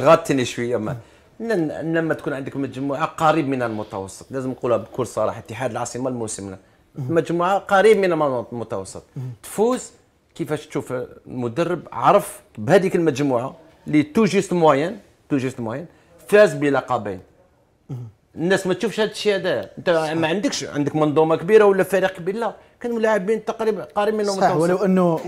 غاتني شويه ما لما تكون عندك مجموعه قريب من المتوسط لازم نقولها بكل صراحه اتحاد العاصمه الموسم مجموعه قريب من المتوسط تفوز كيفاش تشوف المدرب عرف بهذيك المجموعه اللي تو جيست موين تو جيست موين فاز بلقبين الناس ما تشوفش هذا الشيء هذا انت ما عندكش عندك منظومه كبيره ولا فريق كبير لا كانوا لاعبين تقريبا قريب من المتوسط صح ولو انه